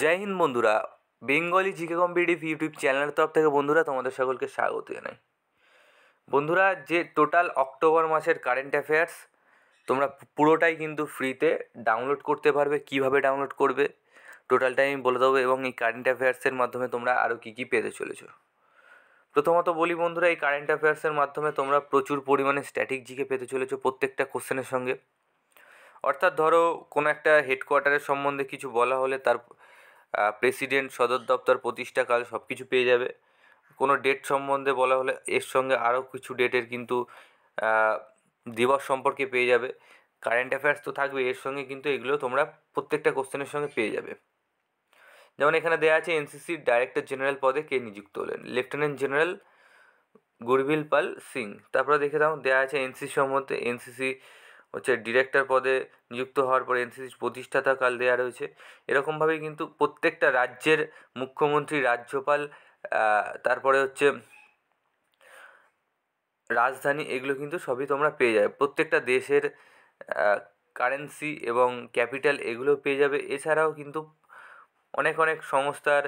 জয় হিন্দ বন্ধুরা Bengali GK competitive YouTube চ্যানেলের তরফ থেকে বন্ধুরা তোমাদের সকলকে স্বাগত জানাই বন্ধুরা যে টোটাল অক্টোবর মাসের কারেন্ট অ্যাফেয়ার্স তোমরা পুরোটাই কিন্তু ফ্রিতে ডাউনলোড করতে পারবে কিভাবে ডাউনলোড করবে টোটালটাই আমি বলে দেবো এবং এই কারেন্ট অ্যাফেয়ার্সের মাধ্যমে তোমরা আরও কী কী পেতে চলেছ প্রথমত বলি বন্ধুরা এই কারেন্ট অ্যাফেয়ার্সের মাধ্যমে তোমরা প্রচুর পরিমাণে স্ট্যাটিক জিকে পেতে চলেছো প্রত্যেকটা কোশ্চেনের সঙ্গে অর্থাৎ ধরো কোনো একটা হেডকোয়ার্টারের সম্বন্ধে কিছু বলা হলে তার প্রেসিডেন্ট সদর দপ্তর প্রতিষ্ঠাকাল সব কিছু পেয়ে যাবে কোনো ডেট সম্বন্ধে বলা হলে এর সঙ্গে আরও কিছু ডেটের কিন্তু দিবস সম্পর্কে পেয়ে যাবে কারেন্ট অ্যাফেয়ার্স তো থাকবে এর সঙ্গে কিন্তু এগুলো তোমরা প্রত্যেকটা কোশ্চেনের সঙ্গে পেয়ে যাবে যেমন এখানে দেওয়া আছে এনসিসির ডাইরেক্টর জেনারেল পদে কে নিযুক্ত হলেন লেফটেন্যান্ট জেনারেল গুরবিল পাল সিং তারপরে দেখে দাও দেওয়া আছে এনসিসি সম্বন্ধে এনসিসি হচ্ছে ডিরেক্টর পদে নিযুক্ত হওয়ার পর এনসিসির প্রতিষ্ঠাতাকাল দেওয়া রয়েছে এরকমভাবে কিন্তু প্রত্যেকটা রাজ্যের মুখ্যমন্ত্রী রাজ্যপাল তারপরে হচ্ছে রাজধানী এগুলো কিন্তু সবই তোমরা পেয়ে যাবে প্রত্যেকটা দেশের কারেন্সি এবং ক্যাপিটাল এগুলো পেয়ে যাবে এছাড়াও কিন্তু অনেক অনেক সংস্থার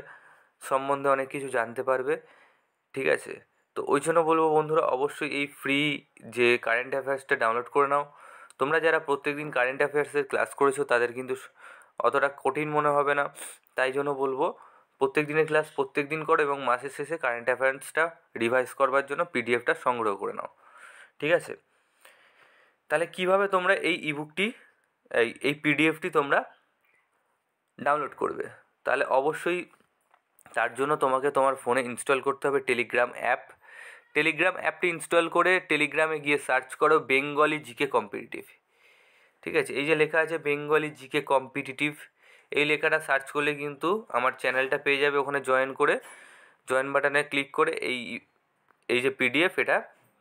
সম্বন্ধে অনেক কিছু জানতে পারবে ঠিক আছে তো ওই জন্য বলবো বন্ধুরা অবশ্যই এই ফ্রি যে কারেন্ট অ্যাফেয়ার্সটা ডাউনলোড করে নাও তোমরা যারা প্রত্যেকদিন কারেন্ট অ্যাফেয়ার্সের ক্লাস করেছো তাদের কিন্তু অতটা কঠিন মনে হবে না তাই জন্য বলবো প্রত্যেক দিনের ক্লাস প্রত্যেক দিন করো এবং মাসের শেষে কারেন্ট অ্যাফেয়ার্সটা রিভাইজ করবার জন্য পিডিএফটা সংগ্রহ করে নাও ঠিক আছে তাহলে কিভাবে তোমরা এই ইবুকটি এই এই পিডিএফটি তোমরা ডাউনলোড করবে তাহলে অবশ্যই তার জন্য তোমাকে তোমার ফোনে ইনস্টল করতে হবে টেলিগ্রাম অ্যাপ টেলিগ্রাম অ্যাপটি ইনস্টল করে টেলিগ্রামে গিয়ে সার্চ করো বেঙ্গলি জিকে কম্পিটিটিভ ঠিক আছে এই যে লেখা আছে বেঙ্গলি জিকে কম্পিটিটিভ এই লেখাটা সার্চ করলে কিন্তু আমার চ্যানেলটা পেয়ে যাবে ওখানে জয়েন করে জয়েন বাটনে ক্লিক করে এই এই যে পিডিএফ এটা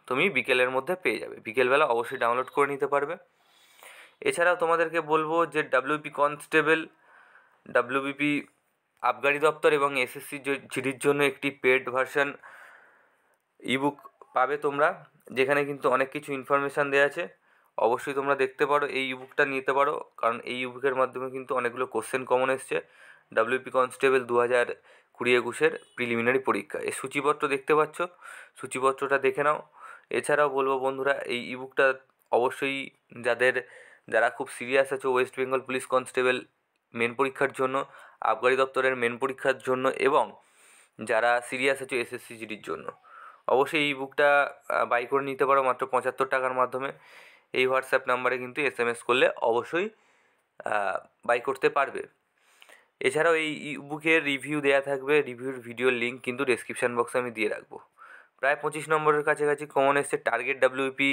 তুমি বিকেলের মধ্যে পেয়ে যাবে বিকেলবেলা অবশ্যই ডাউনলোড করে নিতে পারবে এছাড়াও তোমাদেরকে বলবো যে ডাব্লিউপি কনস্টেবল ডাব্লিউবিপি আবগারি দপ্তর এবং এসএসসি জিডির জন্য একটি পেড ভার্সন ইবুক পাবে তোমরা যেখানে কিন্তু অনেক কিছু ইনফরমেশান দেওয়া আছে অবশ্যই তোমরা দেখতে পারো এই ইবুকটা নিতে পারো কারণ এই ইবুকের মাধ্যমে কিন্তু অনেকগুলো কোশ্চেন কমন এসছে ডাব্লিউপি কনস্টেবল দু হাজার কুড়ি একুশের প্রিলিমিনারি পরীক্ষা এই সূচিপত্র দেখতে পাচ্ছ সূচিপত্রটা দেখে নাও এছাড়াও বলবো বন্ধুরা এই ইবুকটা অবশ্যই যাদের যারা খুব সিরিয়াস আছে West Bengal police constable main পরীক্ষার জন্য আবগারি দপ্তরের মেন পরীক্ষার জন্য এবং যারা সিরিয়াস আছে এসএসসি জিডির জন্য অবশ্যই এই বুকটা বাই করে নিতে পারো মাত্র পঁচাত্তর টাকার মাধ্যমে এই হোয়াটসঅ্যাপ নাম্বারে কিন্তু এস এম এস করলে অবশ্যই বাই করতে পারবে এছাড়াও এই বুকের রিভিউ দেওয়া থাকবে রিভিউর ভিডিওর লিঙ্ক কিন্তু ডেসক্রিপশান বক্সে আমি দিয়ে রাখবো প্রায় পঁচিশ নম্বরের কাছাকাছি কমন এসছে টার্গেট ডাব্লিউপি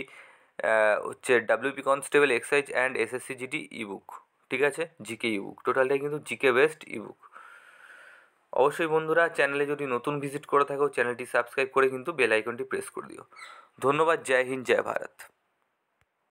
হচ্ছে WP constable excise and SSC GT ebook ঠিক আছে জিকে বুক টোটালটাই কিন্তু জিকে বেস্ট ইবুক অবশ্যই বন্ধুরা চ্যানেলে যদি নতুন ভিজিট করে থাকো চ্যানেলটি সাবস্ক্রাইব করে কিন্তু বেল আইকনটি প্রেস করে দিও ধন্যবাদ জয় হিন্দ জয় ভারত